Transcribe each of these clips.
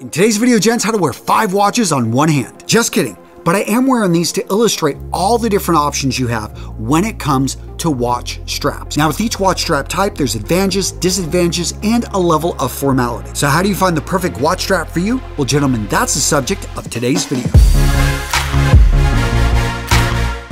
In today's video, gents, how to wear five watches on one hand. Just kidding, but I am wearing these to illustrate all the different options you have when it comes to watch straps. Now, with each watch strap type, there's advantages, disadvantages, and a level of formality. So how do you find the perfect watch strap for you? Well, gentlemen, that's the subject of today's video.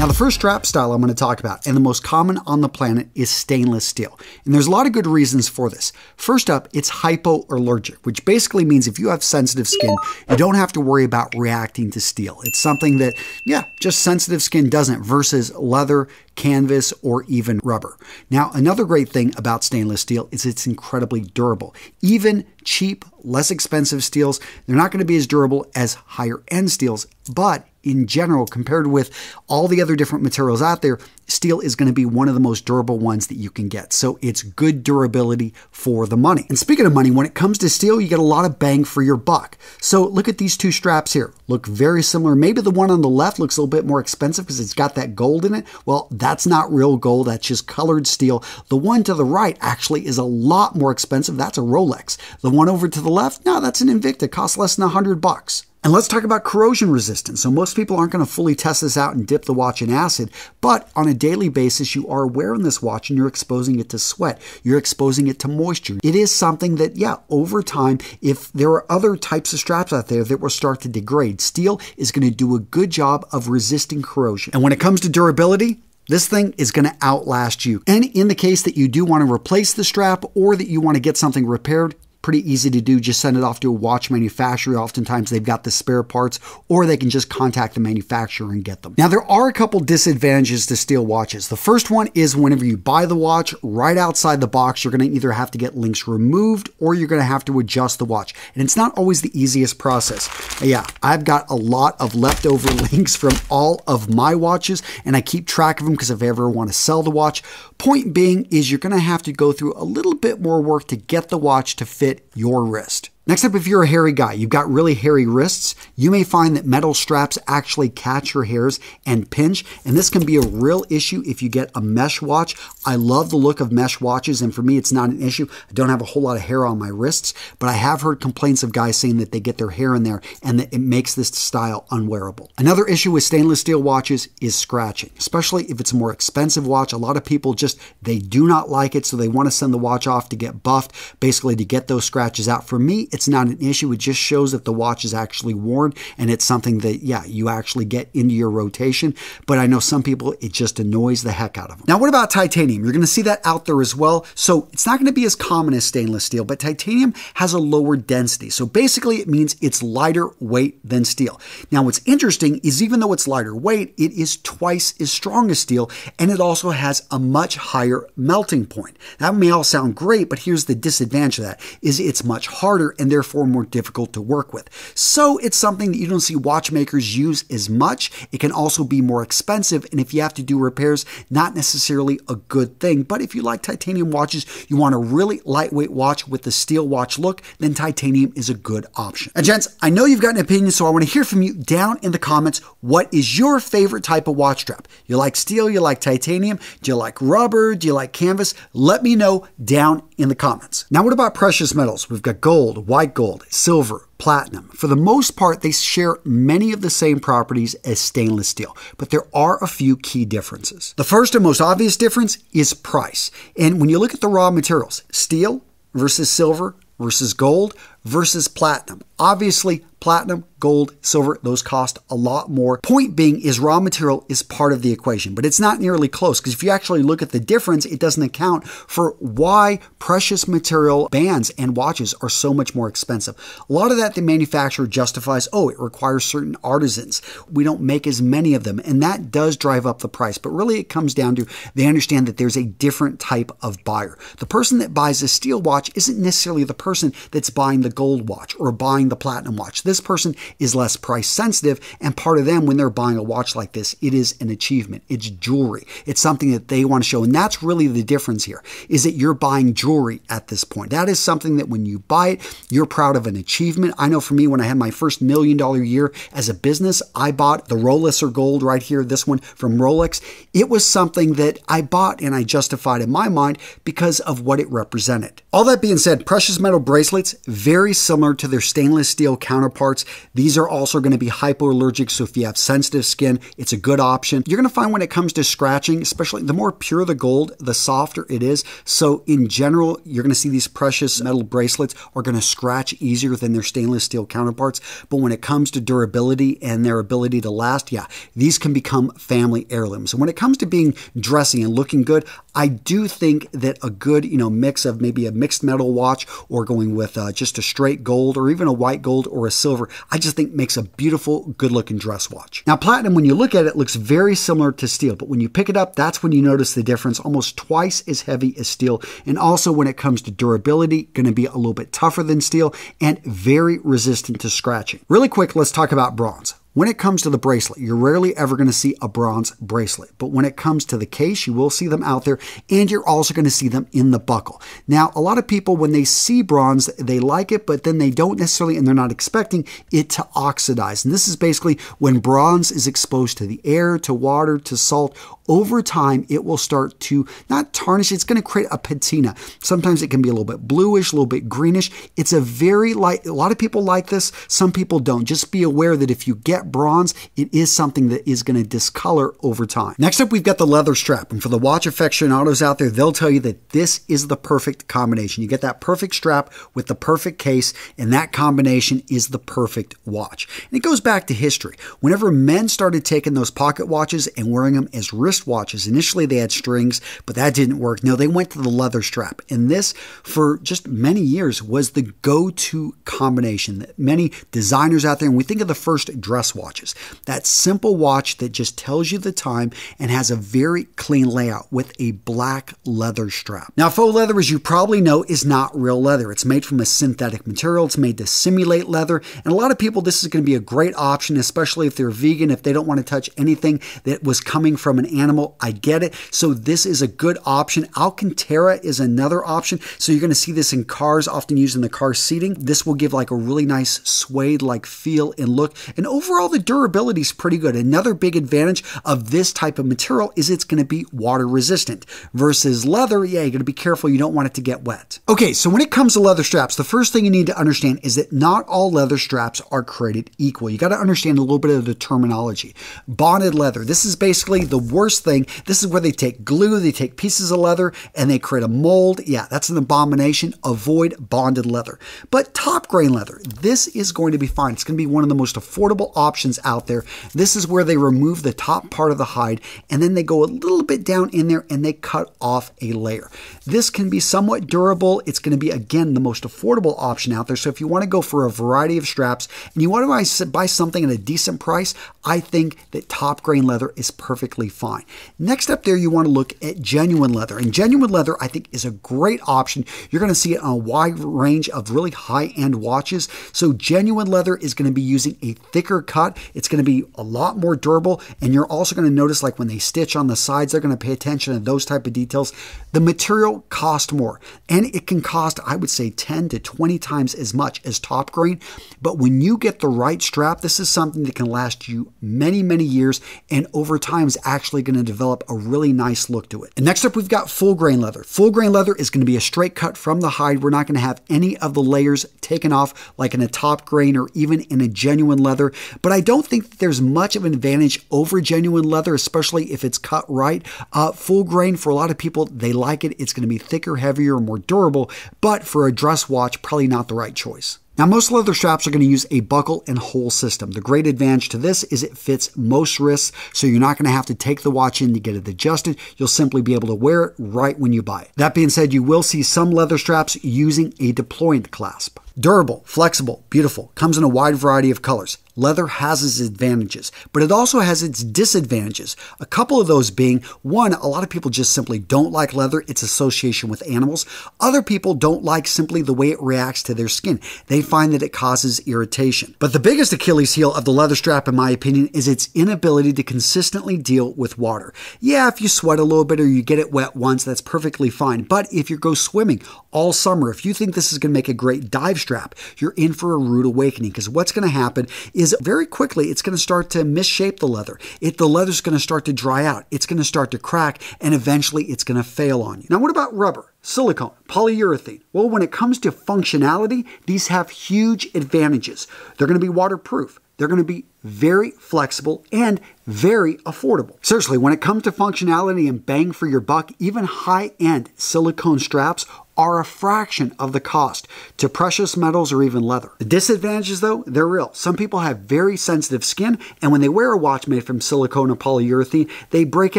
Now, the first strap style I'm going to talk about, and the most common on the planet, is stainless steel. And there's a lot of good reasons for this. First up, it's hypoallergic, which basically means if you have sensitive skin, you don't have to worry about reacting to steel. It's something that, yeah, just sensitive skin doesn't versus leather, canvas, or even rubber. Now, another great thing about stainless steel is it's incredibly durable. Even cheap, less expensive steels, they're not going to be as durable as higher end steels, but in general, compared with all the other different materials out there, steel is going to be one of the most durable ones that you can get. So it's good durability for the money. And speaking of money, when it comes to steel, you get a lot of bang for your buck. So look at these two straps here. Look very similar. Maybe the one on the left looks a little bit more expensive because it's got that gold in it. Well, that's not real gold. That's just colored steel. The one to the right actually is a lot more expensive. That's a Rolex. The one over to the left, no, that's an Invicta. Costs less than 100 bucks. And let's talk about corrosion resistance. So, most people aren't going to fully test this out and dip the watch in acid, but on a daily basis, you are wearing this watch and you're exposing it to sweat. You're exposing it to moisture. It is something that, yeah, over time, if there are other types of straps out there that will start to degrade, steel is going to do a good job of resisting corrosion. And when it comes to durability, this thing is going to outlast you. And in the case that you do want to replace the strap or that you want to get something repaired, pretty easy to do. Just send it off to a watch manufacturer. Oftentimes they've got the spare parts, or they can just contact the manufacturer and get them. Now, there are a couple disadvantages to steel watches. The first one is whenever you buy the watch, right outside the box, you're going to either have to get links removed or you're going to have to adjust the watch. And it's not always the easiest process. Yeah, I've got a lot of leftover links from all of my watches, and I keep track of them because if I ever want to sell the watch, point being is you're going to have to go through a little bit more work to get the watch to fit it your wrist. Next up, if you're a hairy guy, you've got really hairy wrists, you may find that metal straps actually catch your hairs and pinch, and this can be a real issue if you get a mesh watch. I love the look of mesh watches, and for me, it's not an issue. I don't have a whole lot of hair on my wrists, but I have heard complaints of guys saying that they get their hair in there and that it makes this style unwearable. Another issue with stainless steel watches is scratching, especially if it's a more expensive watch. A lot of people just, they do not like it, so they want to send the watch off to get buffed, basically to get those scratches out. For me, it's not an issue. It just shows that the watch is actually worn and it's something that, yeah, you actually get into your rotation. But I know some people, it just annoys the heck out of them. Now, what about titanium? You're going to see that out there as well. So it's not going to be as common as stainless steel, but titanium has a lower density. So basically, it means it's lighter weight than steel. Now, what's interesting is even though it's lighter weight, it is twice as strong as steel, and it also has a much higher melting point. That may all sound great, but here's the disadvantage of that is it it's much harder and therefore more difficult to work with. So it's something that you don't see watchmakers use as much. It can also be more expensive, and if you have to do repairs, not necessarily a good thing. But if you like titanium watches, you want a really lightweight watch with the steel watch look, then titanium is a good option. And gents, I know you've got an opinion, so I want to hear from you down in the comments. What is your favorite type of watch strap? You like steel? You like titanium? Do you like rubber? Do you like canvas? Let me know down in the comments. Now, what about precious metals? metals. We've got gold, white gold, silver, platinum. For the most part, they share many of the same properties as stainless steel, but there are a few key differences. The first and most obvious difference is price. And when you look at the raw materials, steel versus silver versus gold, versus platinum. Obviously, platinum, gold, silver, those cost a lot more. Point being is raw material is part of the equation, but it's not nearly close because if you actually look at the difference, it doesn't account for why precious material bands and watches are so much more expensive. A lot of that the manufacturer justifies, oh, it requires certain artisans. We don't make as many of them, and that does drive up the price. But really it comes down to they understand that there's a different type of buyer. The person that buys a steel watch isn't necessarily the person that's buying the the gold watch or buying the platinum watch. This person is less price sensitive, and part of them, when they're buying a watch like this, it is an achievement. It's jewelry. It's something that they want to show. And that's really the difference here is that you're buying jewelry at this point. That is something that when you buy it, you're proud of an achievement. I know for me, when I had my first million dollar year as a business, I bought the Rolex or gold right here, this one from Rolex. It was something that I bought and I justified in my mind because of what it represented. All that being said, precious metal bracelets, very very similar to their stainless steel counterparts. These are also going to be hypoallergenic. so if you have sensitive skin, it's a good option. You're going to find when it comes to scratching, especially the more pure the gold, the softer it is. So in general, you're going to see these precious metal bracelets are going to scratch easier than their stainless steel counterparts. But when it comes to durability and their ability to last, yeah, these can become family heirlooms. And when it comes to being dressy and looking good, I do think that a good, you know, mix of maybe a mixed metal watch or going with uh, just a straight gold or even a white gold or a silver, I just think makes a beautiful, good looking dress watch. Now, platinum, when you look at it, looks very similar to steel, but when you pick it up, that's when you notice the difference. Almost twice as heavy as steel. And also, when it comes to durability, going to be a little bit tougher than steel and very resistant to scratching. Really quick, let's talk about bronze. When it comes to the bracelet, you're rarely ever going to see a bronze bracelet, but when it comes to the case, you will see them out there and you're also going to see them in the buckle. Now, a lot of people, when they see bronze, they like it, but then they don't necessarily, and they're not expecting it to oxidize. And this is basically when bronze is exposed to the air, to water, to salt, over time it will start to not tarnish, it's going to create a patina. Sometimes it can be a little bit bluish, a little bit greenish. It's a very light, a lot of people like this, some people don't. Just be aware that if you get bronze, it is something that is going to discolor over time. Next up, we've got the leather strap. And for the watch aficionados out there, they'll tell you that this is the perfect combination. You get that perfect strap with the perfect case, and that combination is the perfect watch. And it goes back to history. Whenever men started taking those pocket watches and wearing them as wrist wristwatches. Initially, they had strings, but that didn't work. No, they went to the leather strap. And this, for just many years, was the go to combination that many designers out there, and we think of the first dress watches, that simple watch that just tells you the time and has a very clean layout with a black leather strap. Now, faux leather, as you probably know, is not real leather. It's made from a synthetic material, it's made to simulate leather. And a lot of people, this is going to be a great option, especially if they're vegan, if they don't want to touch anything that was coming from an animal animal. I get it. So this is a good option. Alcantara is another option. So you're going to see this in cars, often used in the car seating. This will give like a really nice suede-like feel and look. And overall, the durability is pretty good. Another big advantage of this type of material is it's going to be water resistant versus leather. Yeah, you got to be careful. You don't want it to get wet. Okay, so when it comes to leather straps, the first thing you need to understand is that not all leather straps are created equal. You got to understand a little bit of the terminology. Bonded leather. This is basically the worst first thing, this is where they take glue, they take pieces of leather, and they create a mold. Yeah, that's an abomination. Avoid bonded leather. But top grain leather, this is going to be fine. It's going to be one of the most affordable options out there. This is where they remove the top part of the hide, and then they go a little bit down in there and they cut off a layer. This can be somewhat durable. It's going to be, again, the most affordable option out there. So if you want to go for a variety of straps and you want to buy something at a decent price, I think that top grain leather is perfectly fine. Next up there, you want to look at genuine leather. And genuine leather, I think, is a great option. You're going to see it on a wide range of really high-end watches. So genuine leather is going to be using a thicker cut. It's going to be a lot more durable. And you're also going to notice like when they stitch on the sides, they're going to pay attention to those type of details. The material costs more. And it can cost, I would say, 10 to 20 times as much as top grain. But when you get the right strap, this is something that can last you many, many years. And over time is actually going going to develop a really nice look to it. And next up, we've got full grain leather. Full grain leather is going to be a straight cut from the hide. We're not going to have any of the layers taken off like in a top grain or even in a genuine leather. But I don't think there's much of an advantage over genuine leather, especially if it's cut right. Uh, full grain, for a lot of people, they like it. It's going to be thicker, heavier, more durable. But for a dress watch, probably not the right choice. Now, most leather straps are going to use a buckle and hole system. The great advantage to this is it fits most wrists, so you're not going to have to take the watch in to get it adjusted. You'll simply be able to wear it right when you buy it. That being said, you will see some leather straps using a deployant clasp. Durable, flexible, beautiful, comes in a wide variety of colors. Leather has its advantages, but it also has its disadvantages. A couple of those being one, a lot of people just simply don't like leather, its association with animals. Other people don't like simply the way it reacts to their skin. They find that it causes irritation. But the biggest Achilles heel of the leather strap, in my opinion, is its inability to consistently deal with water. Yeah, if you sweat a little bit or you get it wet once, that's perfectly fine. But if you go swimming all summer, if you think this is going to make a great dive strap strap. You're in for a rude awakening because what's going to happen is very quickly it's going to start to misshape the leather. It, the leather's going to start to dry out, it's going to start to crack, and eventually it's going to fail on you. Now, what about rubber? Silicone, polyurethane. Well, when it comes to functionality, these have huge advantages. They're going to be waterproof. They're going to be very flexible and very affordable. Seriously, when it comes to functionality and bang for your buck, even high end silicone straps are a fraction of the cost to precious metals or even leather. The disadvantages, though, they're real. Some people have very sensitive skin, and when they wear a watch made from silicone or polyurethane, they break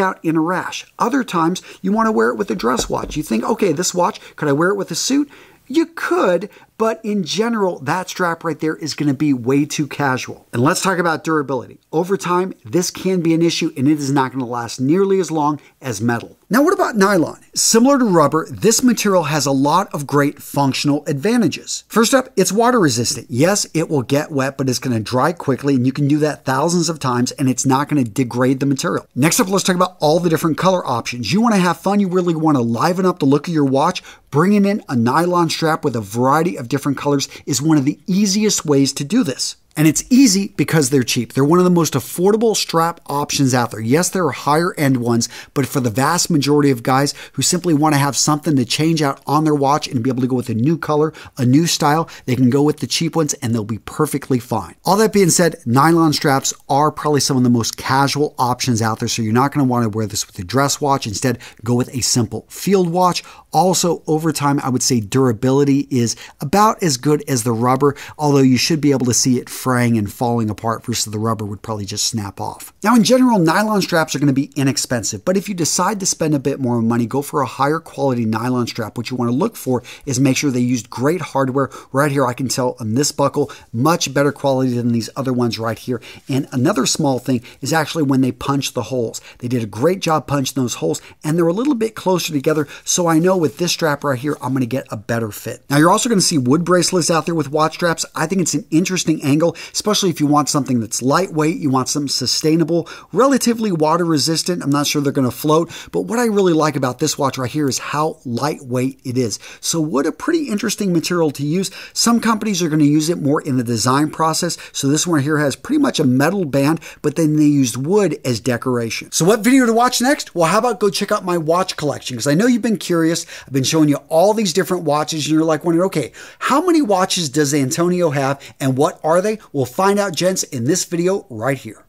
out in a rash. Other times, you want to wear it with a dress watch. You think, okay, this watch, could I wear it with a suit? You could, but in general, that strap right there is gonna be way too casual. And let's talk about durability. Over time, this can be an issue and it is not gonna last nearly as long as metal. Now, what about nylon? Similar to rubber, this material has a lot of great functional advantages. First up, it's water resistant. Yes, it will get wet, but it's gonna dry quickly and you can do that thousands of times and it's not gonna degrade the material. Next up, let's talk about all the different color options. You wanna have fun, you really wanna liven up the look of your watch, bringing in a nylon strap with a variety of different colors is one of the easiest ways to do this. And it's easy because they're cheap. They're one of the most affordable strap options out there. Yes, there are higher end ones, but for the vast majority of guys who simply want to have something to change out on their watch and be able to go with a new color, a new style, they can go with the cheap ones and they'll be perfectly fine. All that being said, nylon straps are probably some of the most casual options out there. So you're not going to want to wear this with a dress watch. Instead, go with a simple field watch. Also, over time, I would say durability is about as good as the rubber, although you should be able to see it fraying and falling apart versus the rubber would probably just snap off. Now, in general, nylon straps are going to be inexpensive, but if you decide to spend a bit more money, go for a higher quality nylon strap. What you want to look for is make sure they used great hardware. Right here, I can tell on this buckle, much better quality than these other ones right here. And another small thing is actually when they punch the holes. They did a great job punching those holes, and they're a little bit closer together, so I know with this strap right here, I'm going to get a better fit. Now, you're also going to see wood bracelets out there with watch straps. I think it's an interesting angle especially if you want something that's lightweight, you want something sustainable, relatively water resistant. I'm not sure they're going to float, but what I really like about this watch right here is how lightweight it is. So what a pretty interesting material to use. Some companies are going to use it more in the design process. So this one here has pretty much a metal band, but then they used wood as decoration. So what video to watch next? Well, how about go check out my watch collection? Because I know you've been curious. I've been showing you all these different watches and you're like wondering, okay, how many watches does Antonio have and what are they? We'll find out, gents, in this video right here.